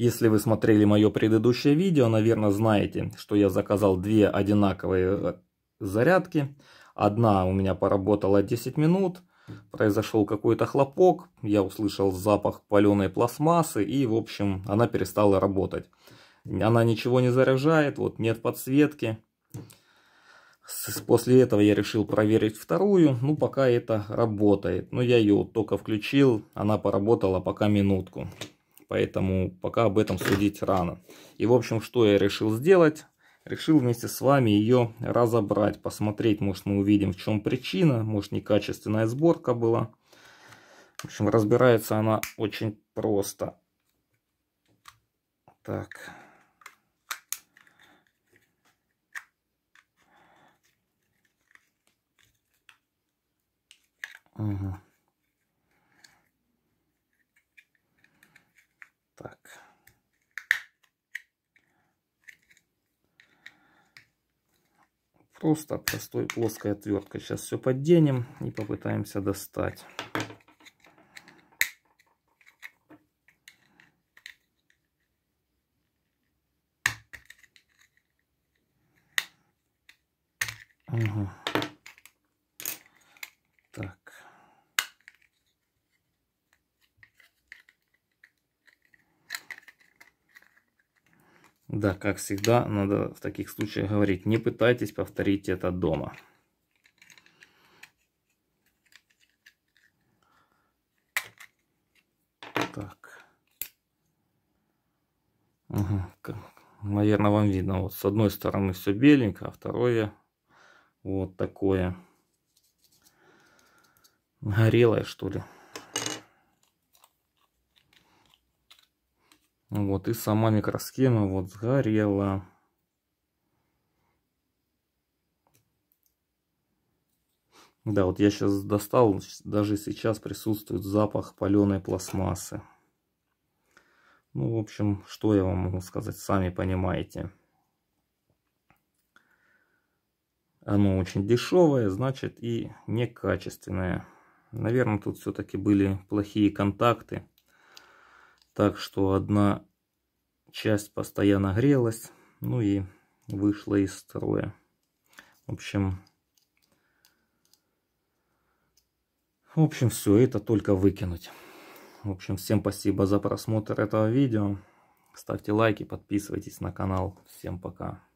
Если вы смотрели мое предыдущее видео, наверное, знаете, что я заказал две одинаковые э, зарядки. Одна у меня поработала 10 минут, произошел какой-то хлопок, я услышал запах паленой пластмассы и, в общем, она перестала работать. Она ничего не заряжает, вот нет подсветки. После этого я решил проверить вторую, ну пока это работает. Но я ее только включил, она поработала пока минутку поэтому пока об этом судить рано. И в общем, что я решил сделать? Решил вместе с вами ее разобрать, посмотреть, может мы увидим в чем причина, может некачественная сборка была. В общем, разбирается она очень просто. Так. Угу. Так. Просто простой плоской отверткой. Сейчас все подденем и попытаемся достать. Угу. Так. Да, как всегда, надо в таких случаях говорить, не пытайтесь повторить это дома. Так. Угу. Наверное, вам видно. Вот с одной стороны все беленькое, а второе вот такое горелое, что ли. Вот, и сама микросхема вот сгорела. Да, вот я сейчас достал, даже сейчас присутствует запах паленой пластмассы. Ну, в общем, что я вам могу сказать, сами понимаете. Оно очень дешевое, значит и некачественное. Наверное, тут все-таки были плохие контакты. Так что одна часть постоянно грелась, ну и вышла из строя. В общем, в общем, все это только выкинуть. В общем, всем спасибо за просмотр этого видео. Ставьте лайки, подписывайтесь на канал. Всем пока.